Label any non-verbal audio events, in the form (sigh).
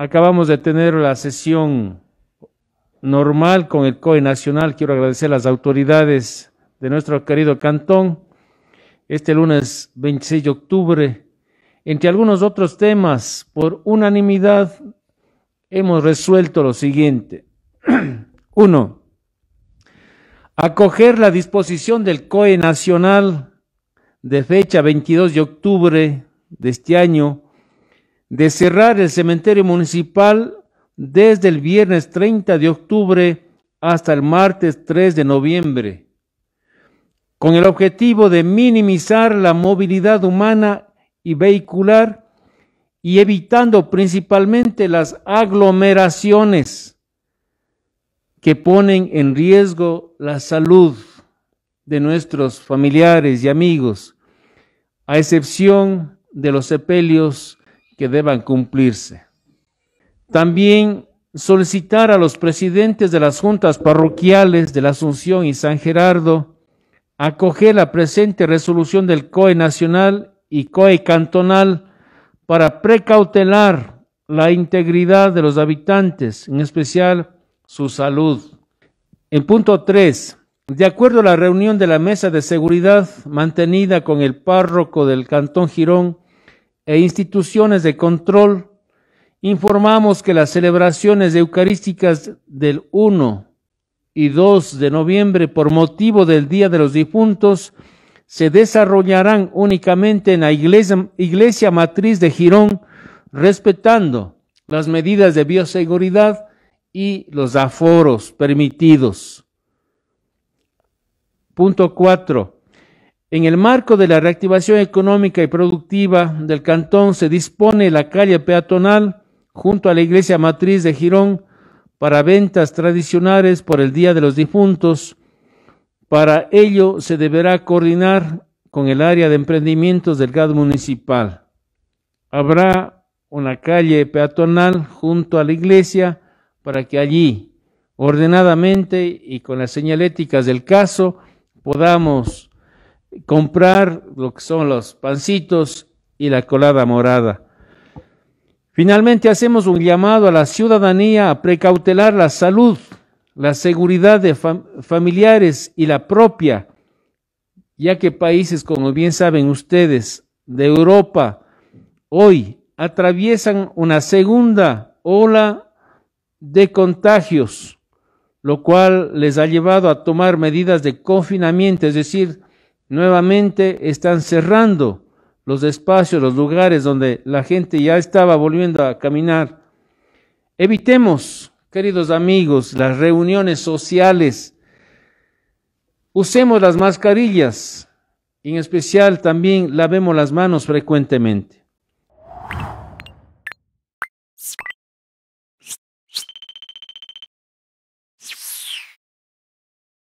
Acabamos de tener la sesión normal con el COE Nacional. Quiero agradecer a las autoridades de nuestro querido cantón. Este lunes 26 de octubre, entre algunos otros temas, por unanimidad hemos resuelto lo siguiente. (clears throat) Uno, acoger la disposición del COE Nacional de fecha 22 de octubre de este año de cerrar el cementerio municipal desde el viernes 30 de octubre hasta el martes 3 de noviembre, con el objetivo de minimizar la movilidad humana y vehicular y evitando principalmente las aglomeraciones que ponen en riesgo la salud de nuestros familiares y amigos, a excepción de los sepelios que deban cumplirse. También solicitar a los presidentes de las juntas parroquiales de la Asunción y San Gerardo acoger la presente resolución del COE nacional y COE cantonal para precautelar la integridad de los habitantes, en especial su salud. En punto 3, de acuerdo a la reunión de la mesa de seguridad mantenida con el párroco del Cantón Girón, e instituciones de control, informamos que las celebraciones eucarísticas del 1 y 2 de noviembre por motivo del Día de los Difuntos se desarrollarán únicamente en la iglesia, iglesia matriz de Girón, respetando las medidas de bioseguridad y los aforos permitidos. Punto 4. En el marco de la reactivación económica y productiva del cantón se dispone la calle peatonal junto a la iglesia matriz de Girón para ventas tradicionales por el Día de los Difuntos. Para ello se deberá coordinar con el área de emprendimientos del GAD municipal. Habrá una calle peatonal junto a la iglesia para que allí, ordenadamente y con las señaléticas del caso, podamos comprar lo que son los pancitos y la colada morada. Finalmente hacemos un llamado a la ciudadanía a precautelar la salud, la seguridad de familiares y la propia, ya que países, como bien saben ustedes, de Europa hoy atraviesan una segunda ola de contagios, lo cual les ha llevado a tomar medidas de confinamiento, es decir, nuevamente están cerrando los espacios, los lugares donde la gente ya estaba volviendo a caminar. Evitemos, queridos amigos, las reuniones sociales. Usemos las mascarillas, en especial también lavemos las manos frecuentemente.